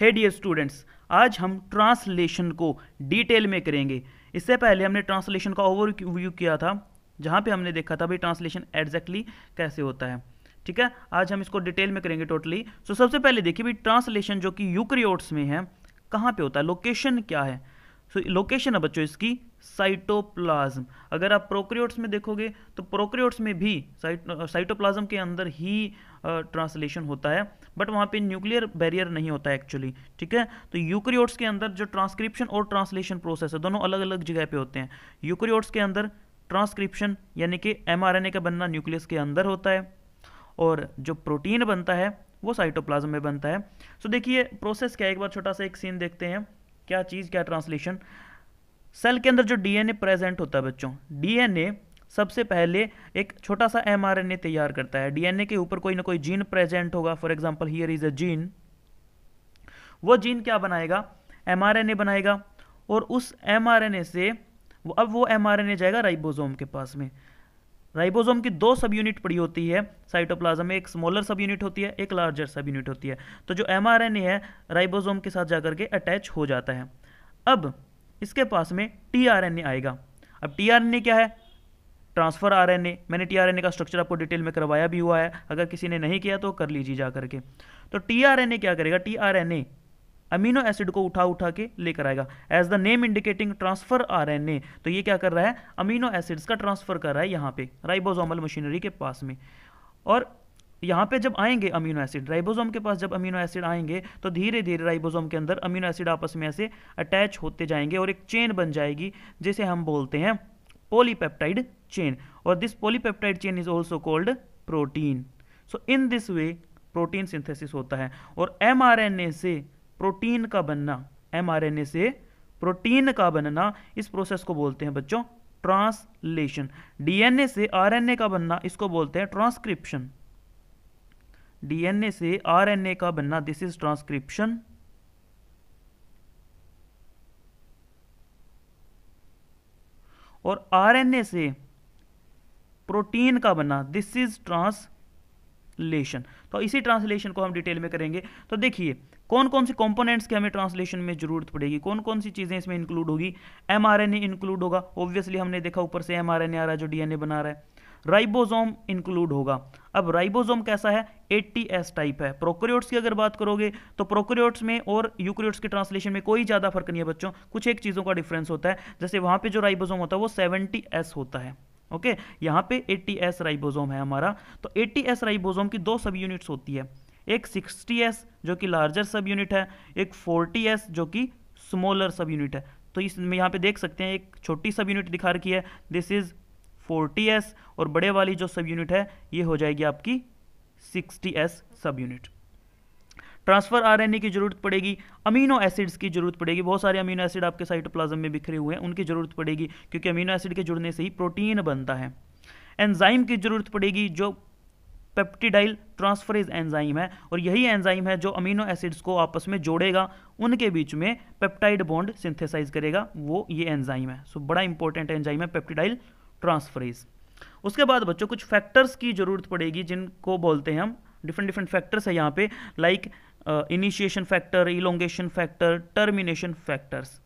है dear students आज हम ट्रांसलेशन को डिटेल में करेंगे इससे पहले हमने ट्रांसलेशन का ओवरव्यू किया था जहाँ पे हमने देखा था भाई ट्रांसलेशन एग्जैक्टली कैसे होता है ठीक है आज हम इसको डिटेल में करेंगे टोटली सो so, सबसे पहले देखिए भाई ट्रांसलेशन जो कि यूक्रियोट्स में है कहाँ पे होता है लोकेशन क्या है सो so, लोकेशन है बच्चों इसकी साइटोप्लाज्म अगर आप प्रोक्रियोट्स में देखोगे तो प्रोक्रियोट्स में भी साइट साइटोप्लाज्म के अंदर ही ट्रांसलेशन होता है बट वहाँ पे न्यूक्लियर बैरियर नहीं होता एक्चुअली ठीक है तो यूक्रियोट्स के अंदर जो ट्रांसक्रिप्शन और ट्रांसलेशन प्रोसेस है दोनों अलग अलग जगह पे होते हैं यूक्रियोट्स के अंदर ट्रांसक्रिप्शन यानी कि एम का बनना न्यूक्लियस के अंदर होता है और जो प्रोटीन बनता है वो साइटोप्लाज्म में बनता है सो देखिए प्रोसेस क्या है एक बार छोटा सा एक सीन देखते हैं क्या चीज़ क्या ट्रांसलेशन सेल के अंदर जो डीएनए प्रेजेंट होता है बच्चों डीएनए सबसे पहले एक छोटा सा एम तैयार करता है डीएनए के ऊपर कोई ना कोई जीन प्रेजेंट होगा for example here is a gene वो जीन क्या बनाएगा एम बनाएगा और उस एम से वो अब वो एम जाएगा राइबोसोम के पास में राइबोसोम की दो सब यूनिट पड़ी होती है साइटोप्लाज्म में एक स्मॉलर सब यूनिट होती है एक लार्जर सब यूनिट होती है तो जो एम है राइबोसोम के साथ जाकर के अटैच हो जाता है अब इसके पास में टी आएगा अब टी क्या है ट्रांसफ़र आर मैंने टी का स्ट्रक्चर आपको डिटेल में करवाया भी हुआ है अगर किसी ने नहीं किया तो कर लीजिए जा करके तो टी क्या करेगा टी अमीनो एसिड को उठा उठा के लेकर आएगा as the name indicating transfer R N A तो ये क्या कर रहा है अमीनो एसिड्स का ट्रांसफर कर रहा है यहाँ पे राइबोजोमल मशीनरी के पास में और यहाँ पे जब आएंगे अमीनो एसिड राइबोसोम के पास जब अमीनो एसिड आएंगे तो धीरे धीरे राइबोसोम के अंदर अमीनो एसिड आपस में ऐसे अटैच होते जाएंगे और एक चेन बन जाएगी जिसे हम बोलते हैं polypeptide chain or this polypeptide chain is also called protein so in this way protein synthesis होता है और एमआरएनए से प्रोटीन का बनना एमआरएनए से प्रोटीन का बनना इस प्रोसेस को बोलते हैं बच्चों ट्रांसलेशन डीएनए से आरएनए का बनना इसको बोलते हैं ट्रांसक्रिप्शन डीएनए से आरएनए का बनना दिस इज ट्रांसक्रिप्शन और आरएनए से प्रोटीन का बना दिस इज ट्रांसलेशन तो इसी ट्रांसलेशन को हम डिटेल में करेंगे तो देखिए कौन कौन से कंपोनेंट्स की हमें ट्रांसलेशन में ज़रूरत पड़ेगी कौन कौन सी चीज़ें इसमें इंक्लूड होगी M R N A include होगा ऑब्वियसली हमने देखा ऊपर से एम आर एन ए आ रहा है जो डी एन ए बना रहा है राइबोसोम इंक्लूड होगा अब राइबोसोम कैसा है 80s टाइप है प्रोक्रियोट्स की अगर बात करोगे तो प्रोक्रियोट्स में और यूक्रियोट्स के ट्रांसलेशन में कोई ज़्यादा फर्क नहीं है बच्चों कुछ एक चीज़ों का डिफरेंस होता है जैसे वहाँ पे जो राइबोसोम होता है वो सेवेंटी होता है ओके यहाँ पे एस राइबोसोम है हमारा तो एस राइबोसोम की दो सब यूनिट्स होती है एक एस जो कि लार्जर सब यूनिट है एक एस जो कि स्मॉलर सब यूनिट है तो इसमें यहाँ पे देख सकते हैं एक छोटी सब यूनिट दिखा रखी है दिस इज़ फोर्टी एस और बड़े वाली जो सब यूनिट है ये हो जाएगी आपकी sixty S subunit transfer RNA की जरूरत पड़ेगी अमीनो एसिड्स की जरूरत पड़ेगी बहुत सारे अमीनो एसिड आपके साइटोप्लाज्म में बिखरे हुए हैं उनकी जरूरत पड़ेगी क्योंकि अमीनो एसिड के जुड़ने से ही प्रोटीन बनता है एंजाइम की जरूरत पड़ेगी जो पेप्टिडाइल ट्रांसफरेज एंजाइम है और यही एंजाइम है जो अमीनो एसिड्स को आपस में जोड़ेगा उनके बीच में पेप्टाइड बॉन्ड सिंथेसाइज करेगा वो ये एंजाइम है सो so, बड़ा इंपॉर्टेंट एंजाइम है पेप्टिडाइल ट्रांसफरीज उसके बाद बच्चों कुछ फैक्टर्स की ज़रूरत पड़ेगी जिनको बोलते हैं हम डिफरेंट डिफरेंट फैक्टर्स है यहाँ पे like initiation factor elongation factor termination factors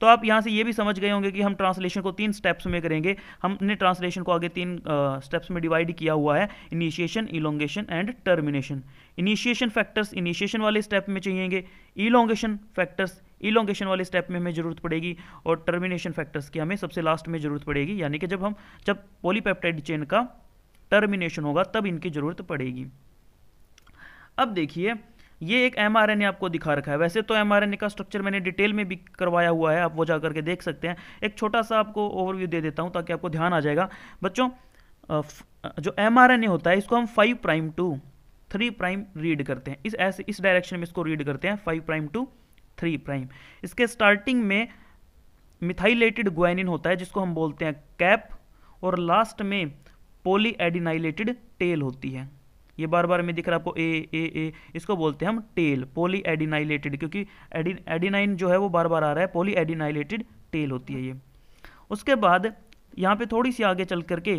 तो आप यहाँ से ये भी समझ गए होंगे कि हम ट्रांसलेशन को तीन स्टेप्स में करेंगे हमने ट्रांसलेशन को आगे तीन स्टेप्स uh, में डिवाइड किया हुआ है initiation elongation and termination initiation factors initiation वाले स्टेप में चाहिएंगे इलोंगेशन फैक्टर्स इलोंगेशन वाले स्टेप में हमें ज़रूरत पड़ेगी और टर्मिनेशन फैक्टर्स की हमें सबसे लास्ट में ज़रूरत पड़ेगी यानी कि जब हम जब पॉलीपेप्टाइड चेन का टर्मिनेशन होगा तब इनकी ज़रूरत पड़ेगी अब देखिए ये एक एम आपको दिखा रखा है वैसे तो एम का स्ट्रक्चर मैंने डिटेल में भी करवाया हुआ है आप वो जा करके देख सकते हैं एक छोटा सा आपको ओवरव्यू दे देता हूँ ताकि आपको ध्यान आ जाएगा बच्चों जो एम होता है इसको हम five prime to three prime read करते हैं इस ऐसे इस डायरेक्शन में इसको रीड करते हैं five prime to three prime इसके स्टार्टिंग में मिथाइलेटेड ग्वाइनिन होता है जिसको हम बोलते हैं कैप और लास्ट में पोली एडिनाइलेटेड टेल होती है ये बार बार में दिख रहा है आपको ए ए ए इसको बोलते हैं हम टेल पोली एडिनाइलेटेड क्योंकि एडिनाइन जो है वो बार बार आ रहा है पोली एडिनाइलेटेड टेल होती है ये उसके बाद यहाँ पे थोड़ी सी आगे चल करके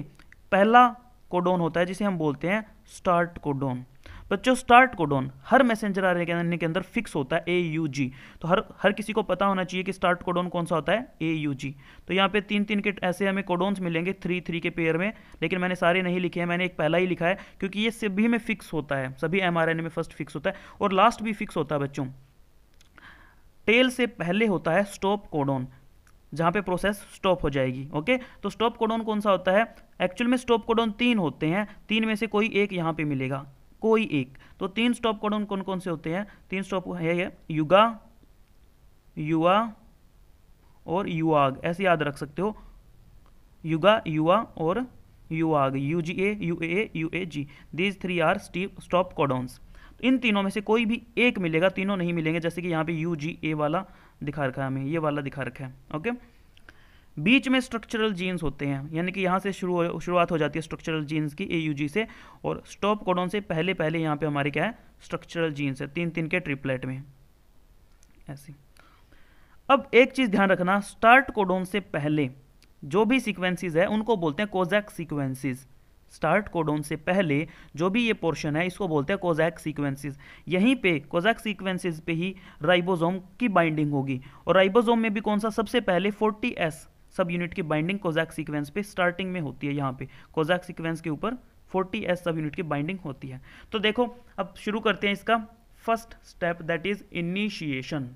पहला कोडोन होता है जिसे हम बोलते हैं स्टार्ट कोडोन बच्चों स्टार्ट कोडोन हर मैसेंजर आर के अंदर फिक्स होता है ए यू जी तो हर हर किसी को पता होना चाहिए कि स्टार्ट कोडोन कौन सा होता है ए यू जी तो यहाँ पे तीन तीन के ऐसे हमें कोडोन्स मिलेंगे थ्री थ्री के पेयर में लेकिन मैंने सारे नहीं लिखे हैं मैंने एक पहला ही लिखा है क्योंकि ये सभी में फिक्स होता है सभी एम में फर्स्ट फिक्स होता है और लास्ट भी फिक्स होता है बच्चों टेल से पहले होता है स्टॉप कोडोन जहाँ पे प्रोसेस स्टॉप हो जाएगी ओके तो स्टॉप कोडोन कौन सा होता है एक्चुअल में स्टॉप कोडोन तीन होते हैं तीन में से कोई एक यहाँ पे मिलेगा कोई एक तो तीन स्टॉप कॉडन कौन कौन से होते हैं तीन स्टॉप है ये युगा युवा और युवाग ऐसे याद रख सकते हो युगा युवा और युवाग U G A U A U A G these three are stop codons इन तीनों में से कोई भी एक मिलेगा तीनों नहीं मिलेंगे जैसे कि यहाँ पे यू जी ए वाला दिखा रखा है हमें ये वाला दिखा रखा है ओके बीच में स्ट्रक्चरल जीन्स होते हैं यानी कि यहाँ से शुरू शुरुआत हो जाती है स्ट्रक्चरल जीन्स की ए से और स्टॉप कोडोन से पहले पहले यहाँ पे हमारे क्या है स्ट्रक्चरल जीन्स है तीन तीन के ट्रिपलेट में ऐसी अब एक चीज़ ध्यान रखना स्टार्ट कोडोन से पहले जो भी सीक्वेंसेस है उनको बोलते हैं कोजैक सीक्वेंसेस स्टार्ट कोडोन से पहले जो भी ये पोर्शन है इसको बोलते हैं कोजैक सीक्वेंसेस यहीं पे कोजैक सीक्वेंसेस पे ही राइबोसोम की बाइंडिंग होगी और राइबोसोम में भी कौन सा सबसे पहले 40s सब यूनिट की बाइंडिंग कोजैक सीक्वेंस पे स्टार्टिंग में होती है यहाँ पे कोजैक सीक्वेंस के ऊपर एस सब यूनिट की बाइंडिंग होती है तो देखो अब शुरू करते हैं इसका first step that is initiation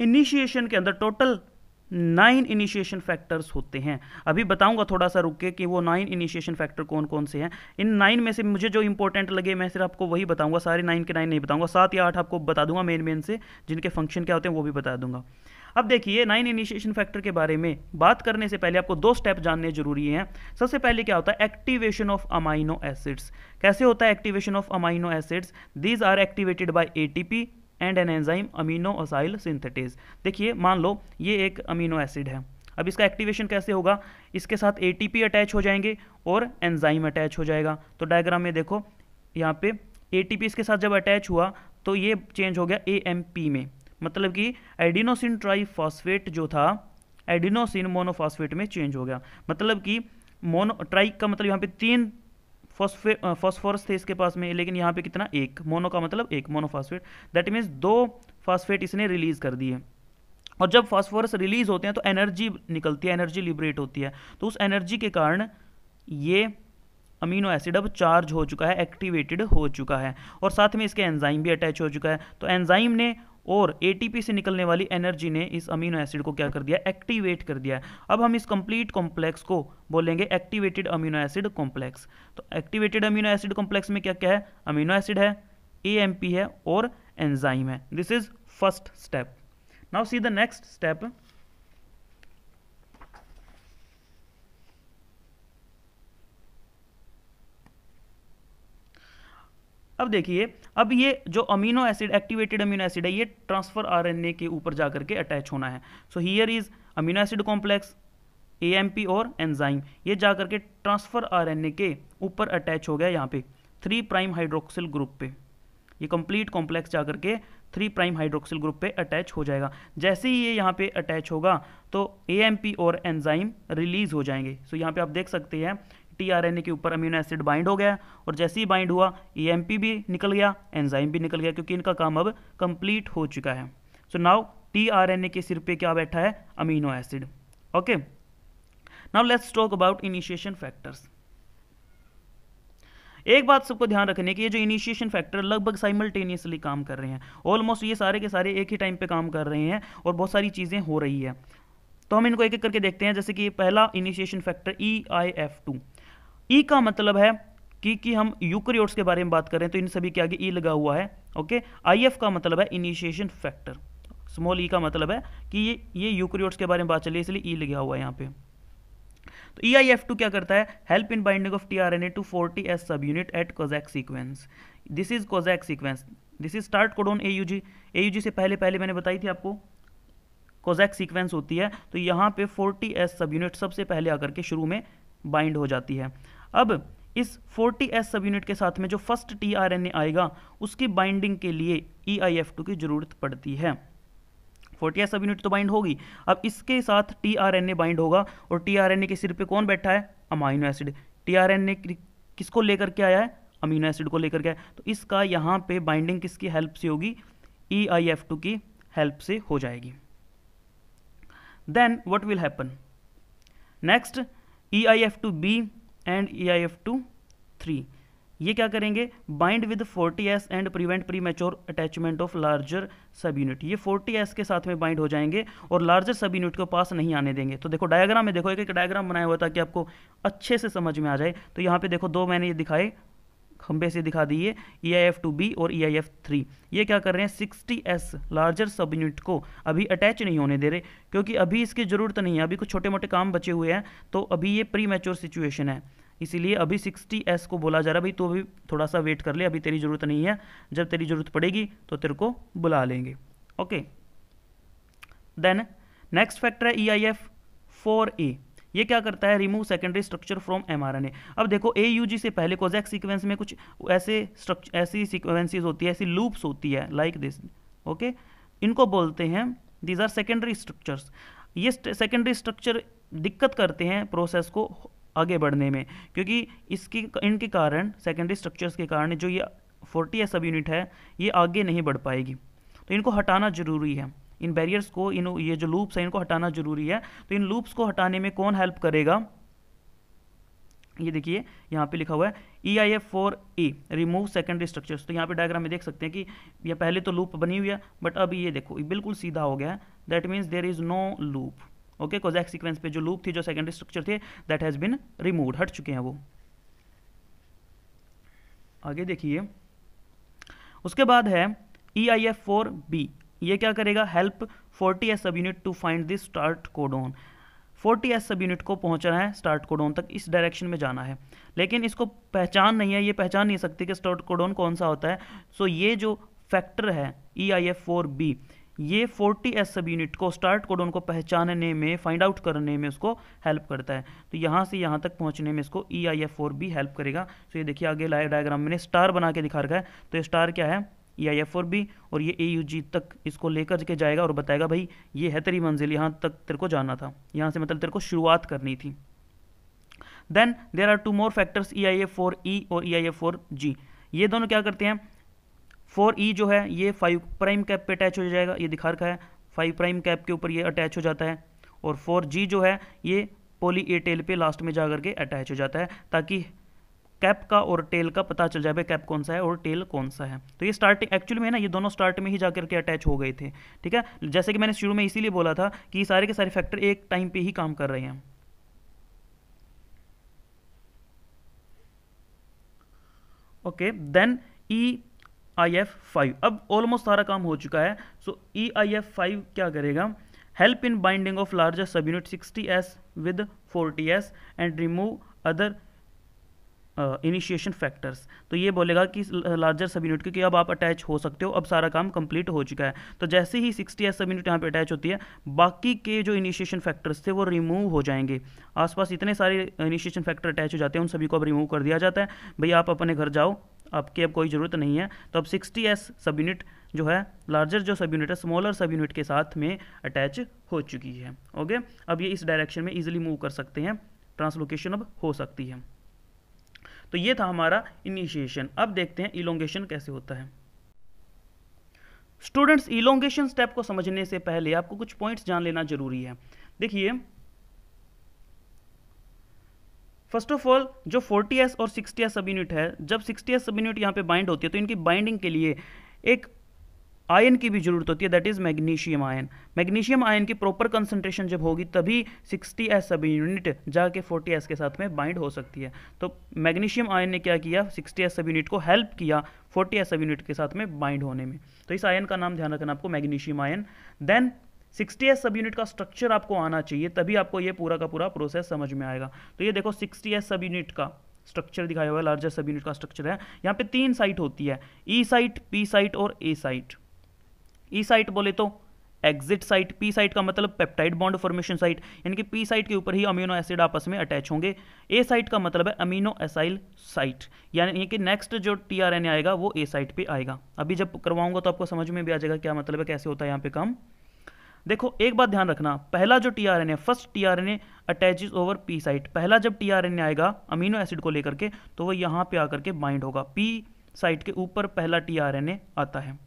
initiation के अंदर टोटल नाइन इनिशिएशन फैक्टर्स होते हैं अभी बताऊंगा थोड़ा सा रुक के कि वो नाइन इनिशिएशन फैक्टर कौन कौन से हैं इन नाइन में से मुझे जो इंपॉर्टेंट लगे मैं सिर्फ आपको वही बताऊंगा सारे नाइन के नाइन नहीं बताऊंगा सात या आठ आपको बता दूंगा मेन मेन से जिनके फंक्शन क्या होते हैं वो भी बता दूंगा अब देखिए नाइन इनिशिएशन फैक्टर के बारे में बात करने से पहले आपको दो स्टेप जानने जरूरी हैं सबसे पहले क्या होता है एक्टिवेशन ऑफ अमाइनो एसिड्स कैसे होता है activation of amino acids these are activated by ATP and an enzyme amino acyl synthetase देखिए मान लो ये एक अमीनो एसिड है अब इसका एक्टिवेशन कैसे होगा इसके साथ ए अटैच हो जाएंगे और एंजाइम अटैच हो जाएगा तो डायग्राम में देखो यहाँ पे ए इसके साथ जब अटैच हुआ तो ये चेंज हो गया ए में मतलब कि एडिनोसिन ट्राईफॉस्फेट जो था एडिनोसिन मोनोफॉस्फेट में चेंज हो गया मतलब कि मोनो ट्राई का मतलब यहाँ पे तीन फॉस्फोरस uh, थे इसके पास में लेकिन यहाँ पे कितना एक मोनो का मतलब एक फॉस्फेट दैट मीन्स दो फॉस्फेट इसने रिलीज़ कर दिए और जब फॉस्फोरस रिलीज़ होते हैं तो एनर्जी निकलती है एनर्जी लिबरेट होती है तो उस एनर्जी के कारण ये अमीनो एसिड अब चार्ज हो चुका है एक्टिवेटेड हो चुका है और साथ में इसके एंजाइम भी अटैच हो चुका है तो एंजाइम ने और एटीपी से निकलने वाली एनर्जी ने इस अमीनो एसिड को क्या कर दिया एक्टिवेट कर दिया अब हम इस कंप्लीट कॉम्प्लेक्स को बोलेंगे एक्टिवेटेड अमीनो एसिड कॉम्प्लेक्स तो एक्टिवेटेड अमीनो एसिड कॉम्प्लेक्स में क्या क्या है अमीनो एसिड है ए है और एंजाइम है this is first step now see the next step अब देखिए अब ये जो amino acid activated amino acid है ये ट्रांसफर आरएनए के ऊपर जा करके अटैच होना है so here is amino acid complex AMP और एंजाइम ये जा करके ट्रांसफर आरएनए के ऊपर अटैच हो गया यहाँ पे थ्री प्राइम हाइड्रोक्सिल ग्रुप पे ये कंप्लीट कॉम्प्लेक्स जा करके थ्री प्राइम हाइड्रोक्सिल ग्रुप पे अटैच हो जाएगा जैसे ही ये यहाँ पे अटैच होगा तो पी और एनजाइम रिलीज हो जाएंगे सो so यहाँ पे आप देख सकते हैं टीआरएनए के ऊपर अमीनो एसिड बाइंड हो गया और जैसे ही बाइंड हुआ ईएमपी e भी निकल गया एंजाइम भी निकल गया क्योंकि इनका काम अब कंप्लीट हो चुका है सो नाउ टीआरएनए के सिर पे क्या बैठा है amino acid okay now let's talk about initiation factors एक बात सबको ध्यान रखने की ये जो इनिशिएशन फैक्टर लगभग साइमल्टेनियसली काम कर रहे हैं ऑलमोस्ट ये सारे के सारे एक ही टाइम पे काम कर रहे हैं और बहुत सारी चीज़ें हो रही है तो हम इनको एक एक करके देखते हैं जैसे कि पहला initiation factor E I F two E e का मतलब है कि कि हम यूक्रियोट्स के बारे में बात करें तो इन सभी के आगे ई e लगा हुआ है ओके आई एफ का मतलब है इनिशिएशन फैक्टर स्मॉल ई का मतलब है कि ये ये यूक्रियोट्स के बारे में बात चली इसलिए ई e लगा हुआ है यहाँ पे तो ई आई एफ टू क्या करता है help in binding of T R N A to forty S subunit at Kozak sequence this is Kozak sequence this is start codon A U G A U G से पहले पहले मैंने बताई थी आपको कोजैक सीक्वेंस होती है तो यहाँ पे फोर्टी एस सब यूनिट सबसे पहले आकर के शुरू में बाइंड हो जाती है अब इस 40s सब यूनिट के साथ में जो फर्स्ट टीआरएनए आएगा उसकी बाइंडिंग के लिए ई आई एफ टू की ज़रूरत पड़ती है 40s सब यूनिट तो बाइंड होगी अब इसके साथ टीआरएनए बाइंड होगा और टीआरएनए के सिर पे कौन बैठा है अमाइनो एसिड टीआरएनए किसको लेकर के आया है अमीनो एसिड को लेकर के आया तो इसका यहाँ पे बाइंडिंग किसकी हेल्प से होगी ई आई एफ टू की हेल्प से हो जाएगी then what will happen next E I F two B and E I F two three ये क्या करेंगे bind with 40s and prevent premature attachment of larger subunit ये 40s के साथ में बाइंड हो जाएंगे और लार्जर सब यूनिट को पास नहीं आने देंगे तो देखो डायग्राम में देखो एक एक डायग्राम बनाया हुआ था कि आपको अच्छे से समझ में आ जाए तो यहाँ पे देखो दो मैंने ये दिखाए खंबे से दिखा दिए E I F two B और ई आई एफ थ्री ये क्या कर रहे हैं sixty S larger subunit को अभी अटैच नहीं होने दे रहे क्योंकि अभी इसकी ज़रूरत नहीं है अभी कुछ छोटे मोटे काम बचे हुए हैं तो अभी ये प्री मेच्योर सिचुएशन है इसीलिए अभी सिक्सटी एस को बोला जा रहा है भाई तो अभी थोड़ा सा वेट कर ले अभी तेरी ज़रूरत नहीं है जब तेरी ज़रूरत पड़ेगी तो तेरे को बुला लेंगे ओके देन नेक्स्ट फैक्टर है ई आई एफ फोर ए ये क्या करता है remove secondary structure from mRNA अब देखो एयूजी से पहले कोजैक सीक्वेंस में कुछ ऐसे स्ट्रक्चर ऐसी सीक्वेंसीज होती है ऐसी लूप्स होती है लाइक दिस ओके इनको बोलते हैं दीज आर सेकेंडरी स्ट्रक्चर्स ये सेकेंडरी स्ट्रक्चर दिक्कत करते हैं प्रोसेस को आगे बढ़ने में क्योंकि इसकी इनके कारण सेकेंडरी स्ट्रक्चर्स के कारण जो ये फोर्टी या सब यूनिट है ये आगे नहीं बढ़ पाएगी तो इनको हटाना जरूरी है इन बैरियर्स को इन ये जो लूप्स हैं इनको हटाना जरूरी है तो इन लूप्स को हटाने में कौन हेल्प करेगा ये देखिए यहाँ पे लिखा हुआ है E I F four A remove secondary structures तो यहाँ पे डायग्राम में देख सकते हैं कि ये पहले तो लूप बनी हुई है बट अब ये देखो ये बिल्कुल सीधा हो गया है that means there is no loop okay Kozak sequence पे जो लूप थी जो सेकेंडरी स्ट्रक्चर थे दैट हैज़ बिन रिमूव हट चुके हैं वो आगे देखिए उसके बाद है E I F four B ये क्या करेगा help 40 S subunit to find this start codon 40 S subunit को पहुंचना है स्टार्ट कोडोन तक इस डायरेक्शन में जाना है लेकिन इसको पहचान नहीं है ये पहचान नहीं सकती कि स्टार्ट कोडोन कौन सा होता है सो ये जो फैक्टर है E I F four B ये 40 एस सब यूनिट को स्टार्ट कोडोन को पहचानने में फाइंड आउट करने में उसको हेल्प करता है तो यहाँ से यहाँ तक पहुँचने में इसको E I F four B help करेगा तो ये देखिए आगे लाइव डायग्राम मैंने स्टार बना के दिखा रखा है तो ये स्टार क्या है ई आई एफ और बी और ये ए यू जी तक इसको लेकर के जाएगा और बताएगा भाई ये है तेरी मंजिल यहाँ तक तेरे को जाना था यहाँ से मतलब तेरे को शुरुआत करनी थी then there are two more factors E I F four E और E I F four G ये दोनों क्या करते हैं फोर ई e जो है ये फाइव प्राइम कैप पे अटैच हो जाएगा ये दिखा रखा है फाइव प्राइम कैप के ऊपर ये अटैच हो जाता है और फोर जी जो है ये पोली ए टेल पे लास्ट में जा करके अटैच हो जाता है ताकि कैप का और टेल का पता चल जाए कैप कौन सा है और टेल कौन सा है तो ये स्टार्टिंग एक्चुअली में ना ये दोनों स्टार्ट में ही जा करके अटैच हो गए थे ठीक है जैसे कि मैंने शुरू में इसीलिए बोला था कि सारे के सारे फैक्टर एक टाइम पे ही काम कर रहे हैं okay then E I F five अब ऑलमोस्ट सारा काम हो चुका है so E I F five क्या करेगा help in binding of in subunit sixty S with forty S and remove other initiation factors तो ये बोलेगा कि लार्जर सब यूनिट क्योंकि अब आप अटैच हो सकते हो अब सारा काम कंप्लीट हो चुका है तो जैसे ही सिक्सटी एस सब यूनिट यहाँ पर अटैच होती है बाकी के जो इनिशिएशन फैक्टर्स थे वो रिमूव हो जाएंगे आसपास इतने सारे इनिशिएशन फैक्टर अटैच हो जाते हैं उन सभी को अब रिमूव कर दिया जाता है भाई आप अपने घर जाओ आपकी अब कोई ज़रूरत नहीं है तो अब सिक्सटी एस सब यूनिट जो है लार्जर जो सब यूनिट है स्मॉलर सब यूनिट के साथ में अटैच हो चुकी है ओके अब ये इस डायरेक्शन में ईजिली मूव कर सकते हैं ट्रांसलोकेशन अब हो सकती है तो ये था हमारा इनिशिएशन अब देखते हैं इलोंगेशन कैसे होता है स्टूडेंट्स इलोंगेशन स्टेप को समझने से पहले आपको कुछ पॉइंट्स जान लेना जरूरी है देखिए फर्स्ट ऑफ ऑल जो 40s और 60s सब यूनिट है जब 60s सब यूनिट यहाँ पे बाइंड होती है तो इनकी बाइंडिंग के लिए एक आयन की भी जरूरत होती है that is magnesium ion magnesium ion की प्रॉपर कंसंट्रेशन जब होगी तभी 60 एस सब यूनिट जाके 40 एस के साथ में बाइंड हो सकती है तो मैग्नीशियम आयन ने क्या किया 60 एस सब यूनिट को हेल्प किया 40 एस सब यूनिट के साथ में बाइंड होने में तो इस आयन का नाम ध्यान रखना आपको magnesium ion then 60 S subunit का स्ट्रक्चर आपको आना चाहिए तभी आपको ये पूरा का पूरा प्रोसेस समझ में आएगा तो ये देखो 60 एस सब यूनिट का स्ट्रक्चर दिखाया हुआ है लार्जेस्ट सब यूनिट का स्ट्रक्चर है यहाँ पे तीन साइट होती है ई साइट पी साइट और A site E e site बोले तो एग्जिट साइट पी साइट का मतलब पेप्टाइड बॉन्ड फॉर्मेशन साइट यानी कि पी साइट के ऊपर ही अमीनो एसिड आपस में अटैच होंगे ए साइट का मतलब है अमीनो एसाइल साइट यानी कि नेक्स्ट जो टी आर एन आएगा वो ए साइट पे आएगा अभी जब करवाऊंगा तो आपको समझ में भी आ जाएगा क्या मतलब है कैसे होता है यहाँ पे काम देखो एक बात ध्यान रखना पहला जो T R N A first T R N A attach over P site पहला जब टी आर एन ए आएगा अमीनो एसिड को लेकर के तो वो यहाँ पे आकर के बाइंड होगा पी साइट के ऊपर पहला टी आर एन ए आता है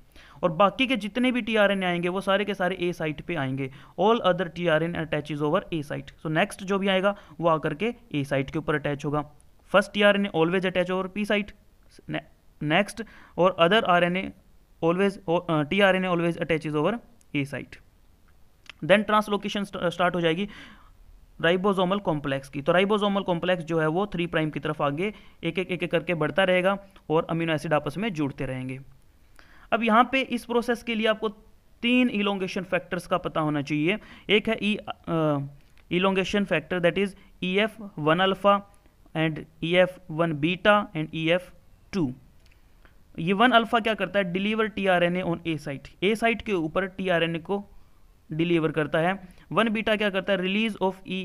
और बाकी के जितने भी टी आर एन आएंगे वो सारे के सारे ए साइट पे आएंगे all other T R N attaches over A site so next जो भी आएगा वो आकर के ए साइट के ऊपर अटैच होगा first T R N always attach over P site next और other R N always always T R N always always attaches over A site then translocation start हो जाएगी राइबोजोमल कॉम्प्लेक्स की तो ribosomal complex जो है वो three prime की तरफ आगे एक एक एक करके बढ़ता रहेगा और अमीनो एसिड आपस में जुड़ते रहेंगे अब यहाँ पे इस प्रोसेस के लिए आपको तीन इलोंगेशन फैक्टर्स का पता होना चाहिए एक है E elongation factor that is E F one alpha and E F one beta and E F two ये वन अल्फ़ा क्या करता है deliver T R N N on A site A site के ऊपर टी आर एन ए को deliver करता है one beta क्या करता है release of E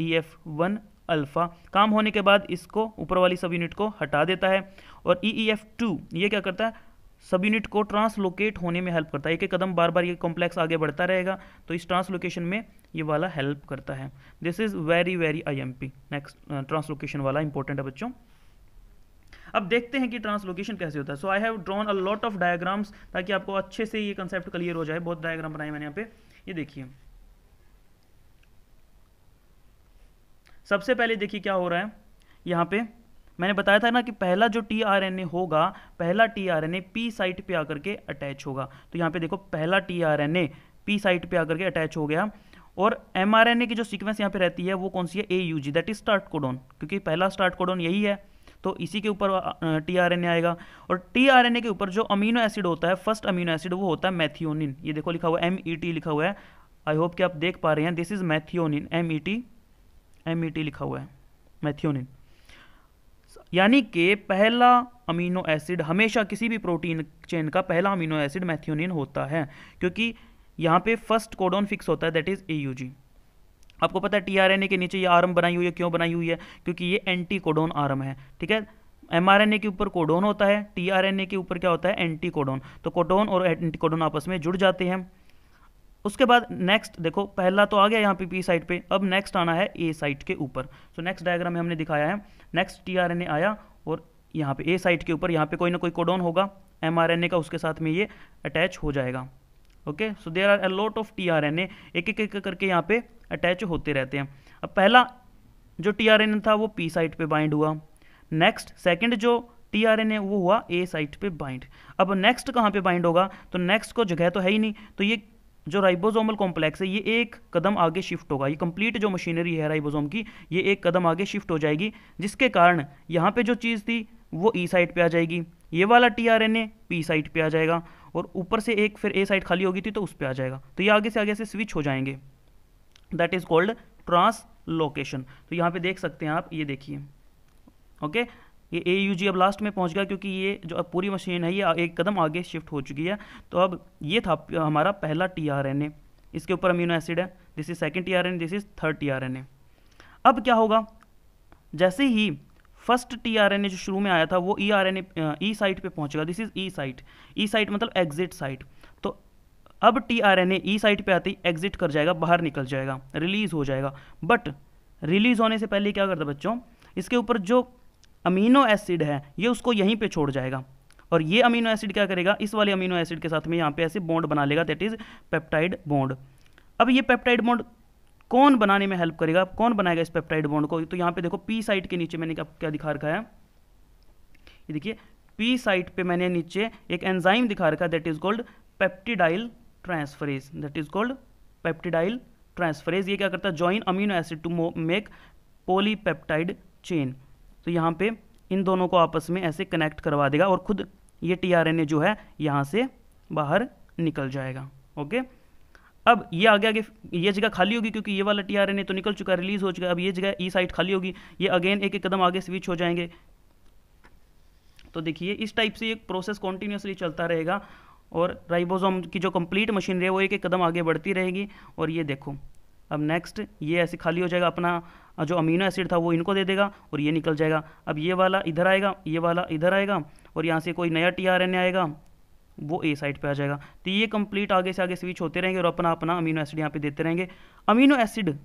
E F one alpha काम होने के बाद इसको ऊपर वाली सब यूनिट को हटा देता है और ई ई एफ टू ये क्या करता है सब यूनिट को ट्रांसलोकेट होने में हेल्प करता है एक एक कदम बार बार ये कॉम्प्लेक्स आगे बढ़ता रहेगा तो इस ट्रांसलोकेशन में ये वाला हेल्प करता है this is very very IMP next translocation वाला इंपॉर्टेंट है बच्चों अब देखते हैं कि ट्रांसलोकेशन कैसे होता है so I have drawn a lot of diagrams ताकि आपको अच्छे से ये कंसेप्ट क्लियर हो जाए बहुत डायग्राम बनाए मैंने यहाँ पे ये देखिए सबसे पहले देखिए क्या हो रहा है यहाँ पे मैंने बताया था ना कि पहला जो टी आर एन ए होगा पहला T R N A P site पे आकर के अटैच होगा तो यहाँ पे देखो पहला T R N A P site पे आकर के अटैच हो गया और एम आर एन ए की जो सीक्वेंस यहाँ पे रहती है वो कौन सी है A U G that is start codon क्योंकि पहला स्टार्ट कोडोन यही है तो इसी के ऊपर टी आर एन ए आएगा और टी आर एन ए के ऊपर जो अमीनो एसिड होता है फर्स्ट अमीनो एसिड वो होता है मैथियोनिन ये देखो लिखा हुआ है एम ई टी लिखा हुआ है आई होप कि आप देख पा रहे हैं this is methionine M E T M E T लिखा हुआ है मैथियोनिन यानी कि पहला अमीनो एसिड हमेशा किसी भी प्रोटीन चेन का पहला अमीनो एसिड मैथियोनिन होता है क्योंकि यहाँ पे फर्स्ट कोडोन फिक्स होता है दैट इज़ ए आपको पता है टी के नीचे ये आर्म बनाई हुई है क्यों बनाई हुई है क्योंकि ये एंटी कोडोन आर्म है ठीक है एम के ऊपर कोडोन होता है टी के ऊपर क्या होता है एंटी कोडोन तो कोडोन और एंटी कोडोन आपस में जुड़ जाते हैं उसके बाद नेक्स्ट देखो पहला तो आ गया यहाँ पे पी साइट पे अब नेक्स्ट आना है ए साइट के ऊपर सो नेक्स्ट डायग्राम में हमने दिखाया है नेक्स्ट टीआरएनए आया और यहाँ पे ए साइट के ऊपर यहाँ पे कोई ना कोई कोडोन होगा एमआरएनए का उसके साथ में ये अटैच हो जाएगा okay so there are a lot of an एक एक एक करके यहाँ पे अटैच होते रहते हैं अब पहला जो ए था वो पी साइट पे बाइंड हुआ नेक्स्ट सेकेंड जो टी आर एन ए वो हुआ ए साइट पे बाइंड अब नेक्स्ट कहाँ पे बाइंड होगा तो नेक्स्ट को जगह तो है ही नहीं तो ये जो राइबोसोमल कॉम्प्लेक्स है ये एक कदम आगे शिफ्ट होगा ये कंप्लीट जो मशीनरी है राइबोसोम की ये एक कदम आगे शिफ्ट हो जाएगी जिसके कारण यहाँ पे जो चीज़ थी वो ई e साइड पे आ जाएगी ये वाला T R N A P side पे आ जाएगा और ऊपर से एक फिर ए साइड खाली होगी थी तो उस पर आ जाएगा तो ये आगे से आगे से स्विच हो जाएंगे दैट इज़ कॉल्ड ट्रांसलोकेशन तो यहाँ पे देख सकते हैं आप ये देखिए ओके okay? ये ए यू जी अब लास्ट में पहुंच गया क्योंकि ये जो अब पूरी मशीन है ये एक कदम आगे शिफ्ट हो चुकी है तो अब ये था हमारा पहला टी आर एन ए इसके ऊपर अमीनो एसिड है this is second T R N this is third T R N A अब क्या होगा जैसे ही first T R N A जो शुरू में आया था वो E R N E site पर पहुंचेगा this is E site E site मतलब एग्जिट साइट तो अब T R N A E site पर आती एग्जिट कर जाएगा बाहर निकल जाएगा रिलीज हो जाएगा बट रिलीज होने से पहले क्या करता बच्चों इसके ऊपर जो अमीनो एसिड है ये उसको यहीं पे छोड़ जाएगा और ये अमीनो एसिड क्या करेगा इस वाले अमीनो एसिड के साथ में यहाँ पे ऐसे बॉन्ड बना लेगा दैट इज़ पेप्टाइड बॉन्ड अब ये पेप्टाइड बॉन्ड कौन बनाने में हेल्प करेगा कौन बनाएगा इस पेप्टाइड बॉन्ड को तो यहाँ पे देखो पी साइट के नीचे मैंने क्या क्या दिखा रखा है ये देखिए पी साइट पे मैंने नीचे एक एंजाइम दिखा रखा है that is called peptidyl transferase that is called peptidyl transferase ये क्या करता है join amino acid to make polypeptide chain तो यहाँ पे इन दोनों को आपस में ऐसे कनेक्ट करवा देगा और खुद ये टी जो है यहाँ से बाहर निकल जाएगा ओके अब ये आगे आगे ये जगह खाली होगी क्योंकि ये वाला टी तो निकल चुका है रिलीज हो चुका है अब ये जगह ई साइड खाली होगी ये अगेन एक एक कदम आगे स्विच हो जाएंगे तो देखिए इस टाइप से एक प्रोसेस कॉन्टिन्यूसली चलता रहेगा और राइबोसोम की जो कंप्लीट मशीनरी है वो एक एक कदम आगे बढ़ती रहेगी और ये देखो अब नेक्स्ट ये ऐसे खाली हो जाएगा अपना जो अमीनो एसिड था वो इनको दे देगा और ये निकल जाएगा अब ये वाला इधर आएगा ये वाला इधर आएगा और यहाँ से कोई नया टी आएगा वो ए साइड पे आ जाएगा तो ये कंप्लीट आगे से आगे स्विच होते रहेंगे और अपना अपना अमीनो एसिड यहाँ पे देते रहेंगे अमीनो एसिड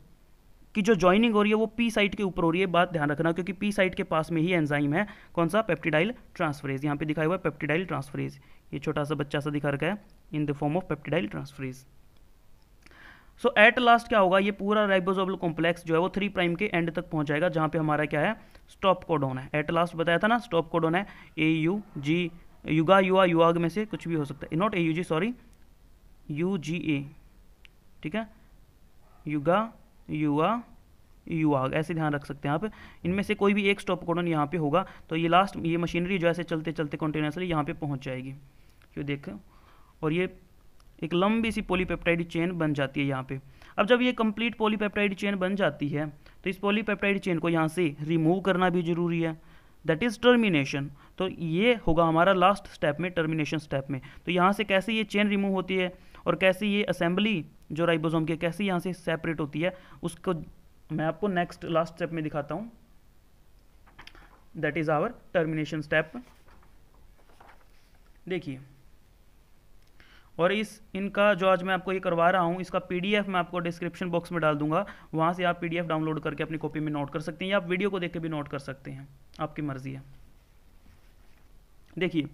की जो ज्वाइनिंग हो रही है वो पी साइट के ऊपर हो रही है बात ध्यान रखना क्योंकि पी साइट के पास में ही एंजाइम है कौन सा पेप्टिडाइल ट्रांसफरेज यहाँ पे दिखाया हुआ है पेप्टिडाइल ट्रांसफरेज ये छोटा सा बच्चा सा दिखा रखा है in the form of peptidyl transferase so at last क्या होगा ये पूरा राइबोसोमल कॉम्प्लेक्स जो है वो थ्री प्राइम के एंड तक पहुंच जाएगा जहां पे हमारा क्या है स्टॉप कोडोन है एट लास्ट बताया था ना स्टॉप कोडोन है ए यू जी युगा युवा युवाग में से कुछ भी हो सकता है not A U G sorry U G A ठीक है युगा युवा युवाग ऐसे ध्यान रख सकते हैं आप इनमें से कोई भी एक स्टॉप कोडन यहाँ पे होगा तो ये लास्ट ये मशीनरी जो ऐसे चलते चलते कंटिन्यूसली यहाँ पे पहुँच जाएगी क्यों देख और ये एक लंबी सी पोलीपेप्टाइड चेन बन जाती है यहाँ पे अब जब ये कंप्लीट पोलीपेप्टाइड चेन बन जाती है तो इस पोलीपेप्टाइड चेन को यहाँ से रिमूव करना भी जरूरी है दैट इज़ टर्मिनेशन तो ये होगा हमारा लास्ट स्टेप में टर्मिनेशन स्टेप में तो यहाँ से कैसे ये चेन रिमूव होती है और कैसे ये असेंबली जो राइबोसोम की कैसे यहाँ से सेपरेट होती है उसको मैं आपको नेक्स्ट लास्ट स्टेप में दिखाता हूँ that is our termination step देखिए और इस इनका जो आज मैं आपको ये करवा रहा हूँ इसका पीडीएफ मैं आपको डिस्क्रिप्शन बॉक्स में डाल दूंगा वहाँ से आप पीडीएफ डाउनलोड करके अपनी कॉपी में नोट कर सकते हैं या आप वीडियो को देख के भी नोट कर सकते हैं आपकी मर्जी है देखिए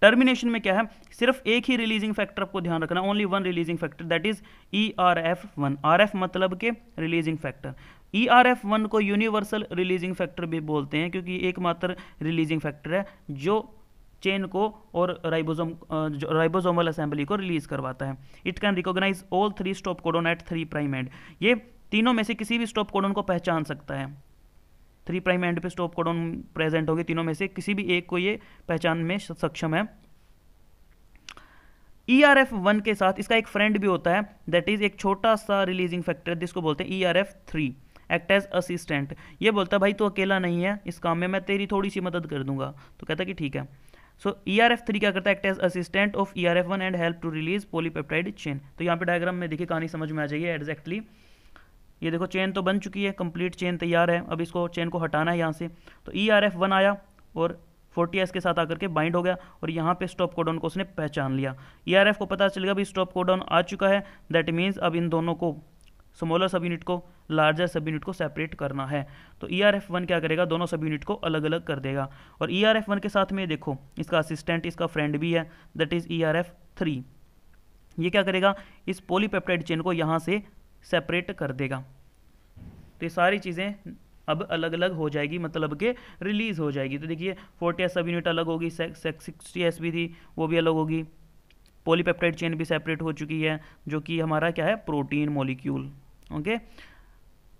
टर्मिनेशन में क्या है सिर्फ एक ही रिलीजिंग फैक्टर आपको ध्यान रखना only one releasing factor that is E R F one R F मतलब के releasing factor E R F one को यूनिवर्सल रिलीजिंग फैक्टर भी बोलते हैं क्योंकि एकमात्र रिलीजिंग फैक्टर है जो चेन को और राइबोसोम राइबोसोमल असेंबली को रिलीज करवाता है it can recognize all three stop codon at three prime end ये तीनों में से किसी भी स्टॉप कोडोन को पहचान सकता है थ्री प्राइम एंड पे स्टॉप कोडोन प्रेजेंट होगी तीनों में से किसी भी एक को ये पहचान में सक्षम है ई आर एफ वन के साथ इसका एक फ्रेंड भी होता है दैट इज़ एक छोटा सा रिलीजिंग फैक्टर जिसको बोलते हैं E R F three act as assistant ये बोलता है भाई तू तो अकेला नहीं है इस काम में मैं तेरी थोड़ी सी मदद कर दूंगा तो कहता कि ठीक है so E R F three क्या करता है act as assistant of E R F one and help to release polypeptide chain तो यहाँ पे डायग्राम में देखिए कहानी समझ में आ जाइए एग्जैक्टली ये देखो चेन तो बन चुकी है कंप्लीट चेन तैयार है अब इसको चेन को हटाना है यहाँ से तो ई आर एफ वन आया और फोर्टी एस के साथ आकर के बाइंड हो गया और यहाँ पे स्टॉप कोडॉन को उसने पहचान लिया ई आर एफ को पता चलेगा भी स्टॉप कोडॉन आ चुका है दैट मीन्स अब इन दोनों को स्मॉलर सब यूनिट को लार्जर सब यूनिट को सेपरेट करना है तो ई आर एफ वन क्या करेगा दोनों सब यूनिट को अलग अलग कर देगा और ई आर एफ वन के साथ में देखो इसका असिस्टेंट इसका फ्रेंड भी है that is E R F three ये क्या करेगा इस पोलीपेप्टाइड चेन को यहाँ से सेपरेट कर देगा तो ये सारी चीज़ें अब अलग अलग हो जाएगी मतलब के रिलीज़ हो जाएगी तो देखिए फोर्टी एस सब यूनिट अलग होगी सिक्सटी एस भी थी वो भी अलग होगी पोलीपेप्टाइड चेन भी सेपरेट हो चुकी है जो कि हमारा क्या है प्रोटीन मोलिक्यूल ओके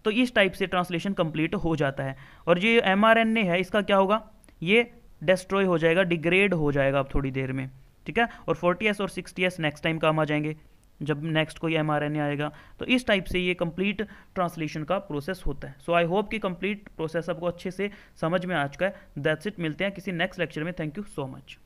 तो इस टाइप से ट्रांसलेशन कंप्लीट हो जाता है और जो एम आर एन ए है इसका क्या होगा ये डिस्ट्रॉय हो जाएगा डिग्रेड हो जाएगा अब थोड़ी देर में ठीक है और 40s और 60s नेक्स्ट टाइम काम आ जाएंगे जब नेक्स्ट कोई एम आर एन ए आएगा तो इस टाइप से ये कंप्लीट ट्रांसलेशन का प्रोसेस होता है सो आई होप कि कंप्लीट प्रोसेस आपको अच्छे से समझ में आ चुका है दैट्स इट मिलते हैं किसी नेक्स्ट लेक्चर में थैंक यू सो मच